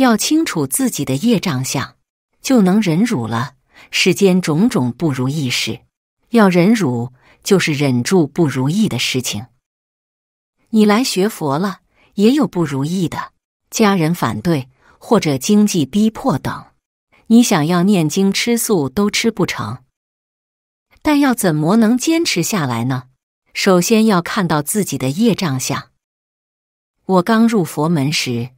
要清楚自己的业障相，就能忍辱了世间种种不如意事。要忍辱，就是忍住不如意的事情。你来学佛了，也有不如意的，家人反对或者经济逼迫等，你想要念经吃素都吃不成。但要怎么能坚持下来呢？首先要看到自己的业障相。我刚入佛门时。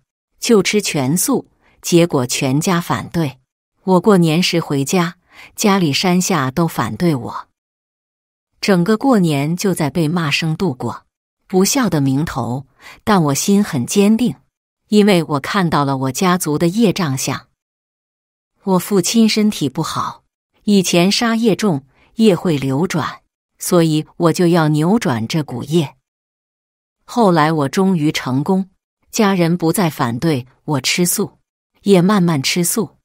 就吃全素，结果全家反对。我过年时回家，家里山下都反对我，整个过年就在被骂声度过，不孝的名头。但我心很坚定，因为我看到了我家族的业障相。我父亲身体不好，以前杀业重，业会流转，所以我就要扭转这股业。后来我终于成功。家人不再反对我吃素，也慢慢吃素。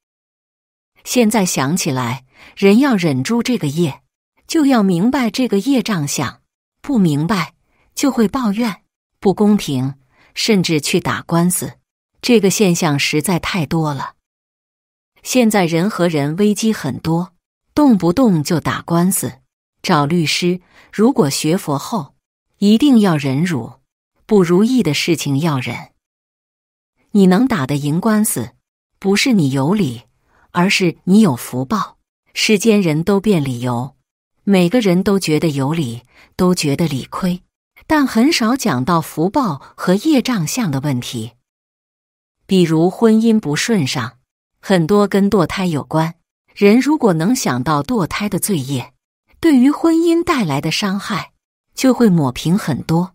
现在想起来，人要忍住这个业，就要明白这个业障相，不明白就会抱怨不公平，甚至去打官司。这个现象实在太多了。现在人和人危机很多，动不动就打官司找律师。如果学佛后，一定要忍辱，不如意的事情要忍。你能打得赢官司，不是你有理，而是你有福报。世间人都变理由，每个人都觉得有理，都觉得理亏，但很少讲到福报和业障相的问题。比如婚姻不顺上，很多跟堕胎有关。人如果能想到堕胎的罪业，对于婚姻带来的伤害就会抹平很多，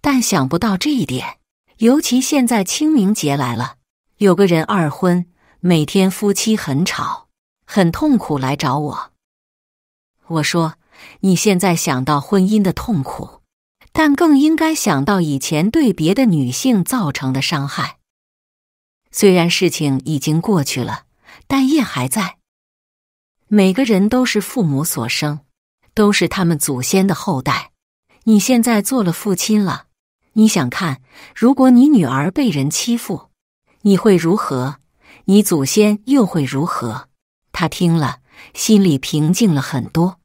但想不到这一点。尤其现在清明节来了，有个人二婚，每天夫妻很吵，很痛苦来找我。我说：“你现在想到婚姻的痛苦，但更应该想到以前对别的女性造成的伤害。虽然事情已经过去了，但业还在。每个人都是父母所生，都是他们祖先的后代。你现在做了父亲了。”你想看，如果你女儿被人欺负，你会如何？你祖先又会如何？他听了，心里平静了很多。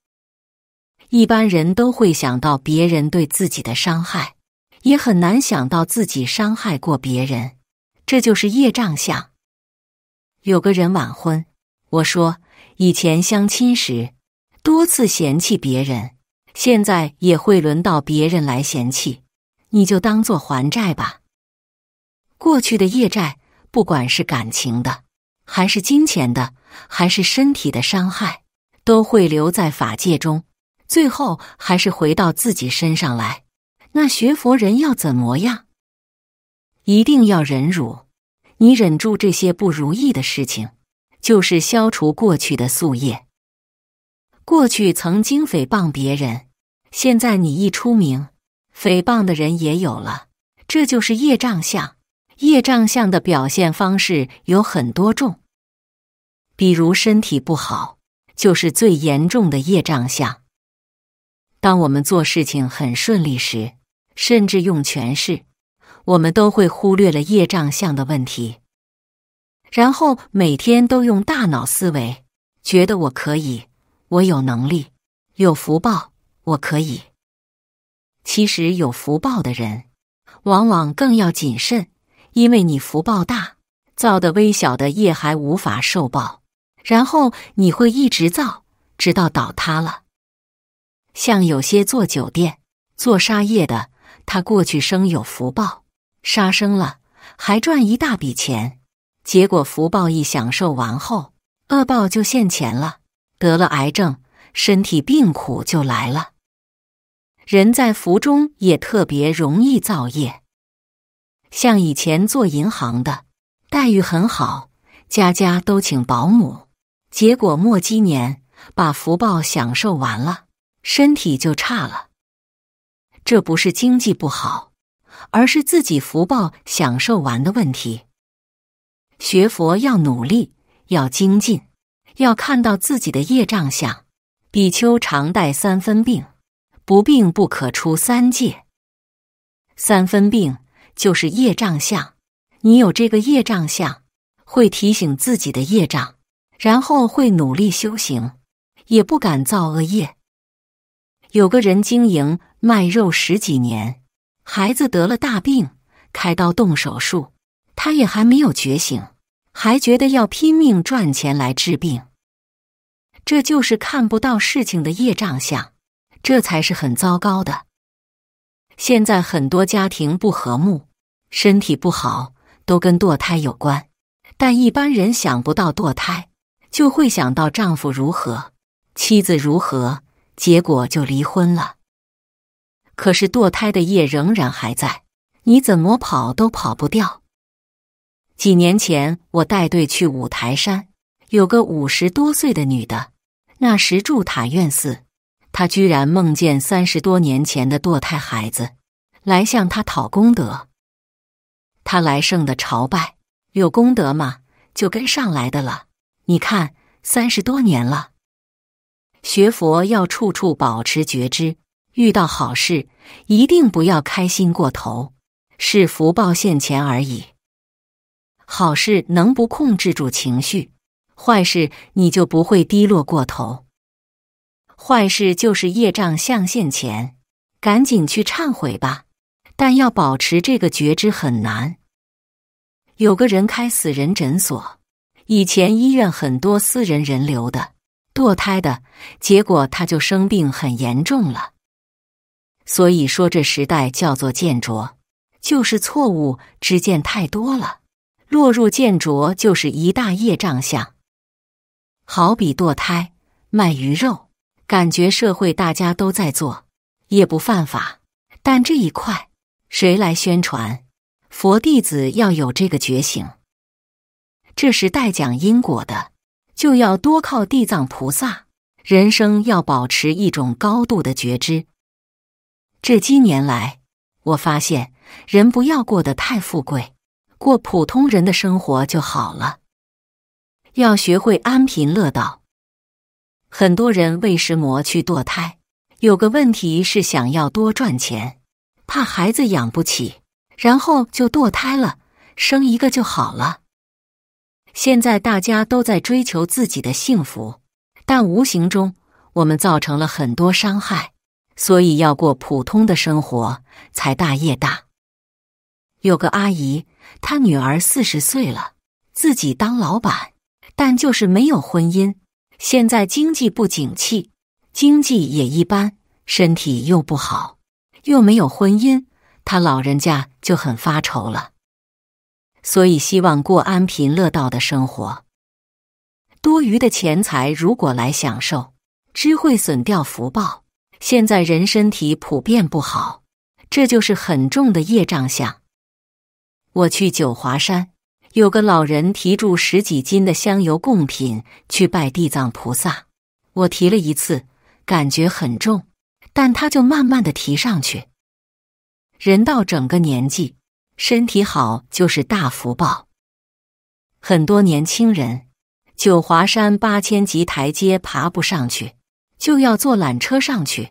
一般人都会想到别人对自己的伤害，也很难想到自己伤害过别人。这就是业障相。有个人晚婚，我说以前相亲时多次嫌弃别人，现在也会轮到别人来嫌弃。你就当做还债吧。过去的业债，不管是感情的，还是金钱的，还是身体的伤害，都会留在法界中，最后还是回到自己身上来。那学佛人要怎么样？一定要忍辱。你忍住这些不如意的事情，就是消除过去的宿业。过去曾经诽谤别人，现在你一出名。诽谤的人也有了，这就是业障相。业障相的表现方式有很多种，比如身体不好就是最严重的业障相。当我们做事情很顺利时，甚至用权势，我们都会忽略了业障相的问题，然后每天都用大脑思维，觉得我可以，我有能力，有福报，我可以。其实有福报的人，往往更要谨慎，因为你福报大，造的微小的业还无法受报，然后你会一直造，直到倒塌了。像有些做酒店、做沙业的，他过去生有福报，杀生了还赚一大笔钱，结果福报一享受完后，恶报就现前了，得了癌症，身体病苦就来了。人在福中也特别容易造业，像以前做银行的，待遇很好，家家都请保姆，结果末几年把福报享受完了，身体就差了。这不是经济不好，而是自己福报享受完的问题。学佛要努力，要精进，要看到自己的业障相。比丘常带三分病。不病不可出三界，三分病就是业障相。你有这个业障相，会提醒自己的业障，然后会努力修行，也不敢造恶业。有个人经营卖肉十几年，孩子得了大病，开刀动手术，他也还没有觉醒，还觉得要拼命赚钱来治病，这就是看不到事情的业障相。这才是很糟糕的。现在很多家庭不和睦，身体不好都跟堕胎有关。但一般人想不到堕胎，就会想到丈夫如何，妻子如何，结果就离婚了。可是堕胎的业仍然还在，你怎么跑都跑不掉。几年前我带队去五台山，有个五十多岁的女的，那时住塔院寺。他居然梦见三十多年前的堕胎孩子来向他讨功德，他来圣的朝拜有功德吗？就跟上来的了。你看，三十多年了，学佛要处处保持觉知，遇到好事一定不要开心过头，是福报现前而已。好事能不控制住情绪，坏事你就不会低落过头。坏事就是业障相现前，赶紧去忏悔吧。但要保持这个觉知很难。有个人开死人诊所，以前医院很多私人人流的、堕胎的，结果他就生病很严重了。所以说，这时代叫做见浊，就是错误之见太多了。落入见浊就是一大业障相，好比堕胎、卖鱼肉。感觉社会大家都在做，也不犯法，但这一块谁来宣传？佛弟子要有这个觉醒，这是代讲因果的，就要多靠地藏菩萨。人生要保持一种高度的觉知。这几年来，我发现人不要过得太富贵，过普通人的生活就好了，要学会安贫乐道。很多人为什磨去堕胎？有个问题是想要多赚钱，怕孩子养不起，然后就堕胎了，生一个就好了。现在大家都在追求自己的幸福，但无形中我们造成了很多伤害，所以要过普通的生活，才大业大。有个阿姨，她女儿四十岁了，自己当老板，但就是没有婚姻。现在经济不景气，经济也一般，身体又不好，又没有婚姻，他老人家就很发愁了，所以希望过安贫乐道的生活。多余的钱财如果来享受，只会损掉福报。现在人身体普遍不好，这就是很重的业障相。我去九华山。有个老人提住十几斤的香油贡品去拜地藏菩萨，我提了一次，感觉很重，但他就慢慢的提上去。人到整个年纪，身体好就是大福报。很多年轻人，九华山八千级台阶爬不上去，就要坐缆车上去。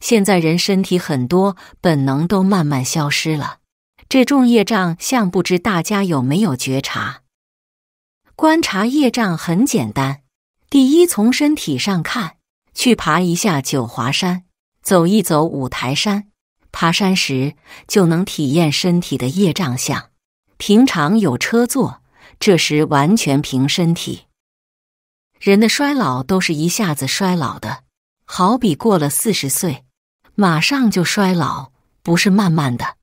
现在人身体很多本能都慢慢消失了。这重业障相，不知大家有没有觉察？观察业障很简单，第一从身体上看，去爬一下九华山，走一走五台山，爬山时就能体验身体的业障相。平常有车坐，这时完全凭身体。人的衰老都是一下子衰老的，好比过了四十岁，马上就衰老，不是慢慢的。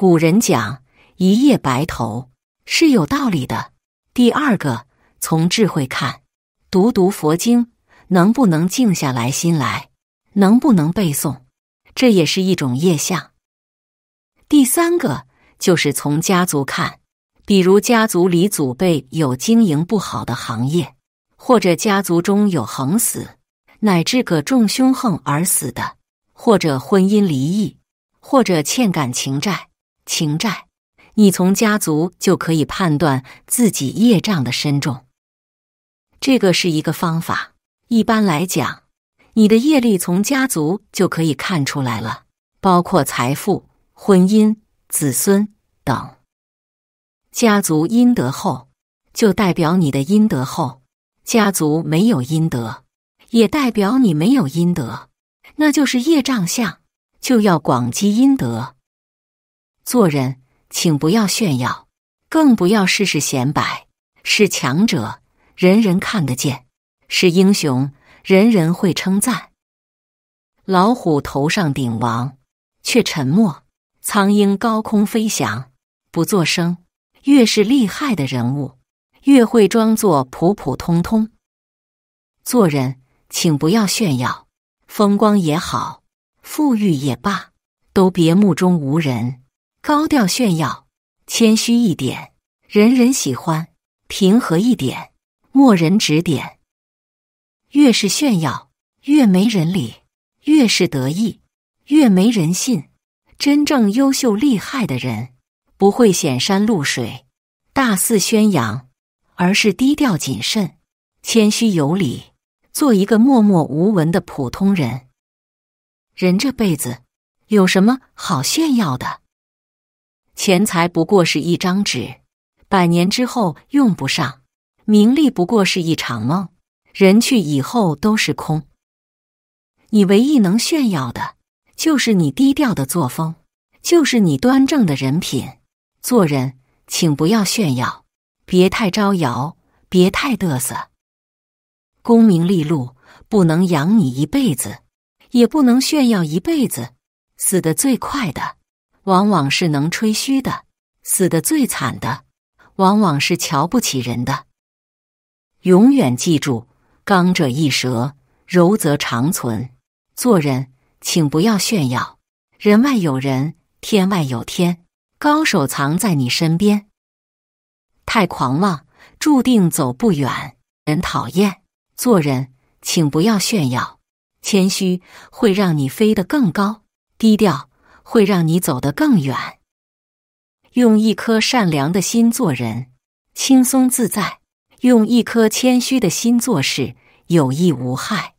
古人讲“一夜白头”是有道理的。第二个，从智慧看，读读佛经，能不能静下来心来？能不能背诵？这也是一种业相。第三个，就是从家族看，比如家族里祖辈有经营不好的行业，或者家族中有横死，乃至个重凶横而死的，或者婚姻离异，或者欠感情债。情债，你从家族就可以判断自己业障的深重。这个是一个方法。一般来讲，你的业力从家族就可以看出来了，包括财富、婚姻、子孙等。家族阴德厚，就代表你的阴德厚；家族没有阴德，也代表你没有阴德。那就是业障相，就要广积阴德。做人，请不要炫耀，更不要事事显摆。是强者，人人看得见；是英雄，人人会称赞。老虎头上顶王，却沉默；苍鹰高空飞翔，不作声。越是厉害的人物，越会装作普普通通。做人，请不要炫耀，风光也好，富裕也罢，都别目中无人。高调炫耀，谦虚一点，人人喜欢；平和一点，没人指点。越是炫耀，越没人理；越是得意，越没人信。真正优秀厉害的人，不会显山露水，大肆宣扬，而是低调谨慎，谦虚有礼，做一个默默无闻的普通人。人这辈子，有什么好炫耀的？钱财不过是一张纸，百年之后用不上；名利不过是一场梦，人去以后都是空。你唯一能炫耀的，就是你低调的作风，就是你端正的人品。做人，请不要炫耀，别太招摇，别太嘚瑟。功名利禄不能养你一辈子，也不能炫耀一辈子，死得最快的。往往是能吹嘘的，死的最惨的，往往是瞧不起人的。永远记住，刚者易折，柔则长存。做人，请不要炫耀。人外有人，天外有天，高手藏在你身边。太狂妄，注定走不远，人讨厌。做人，请不要炫耀，谦虚会让你飞得更高，低调。会让你走得更远。用一颗善良的心做人，轻松自在；用一颗谦虚的心做事，有益无害。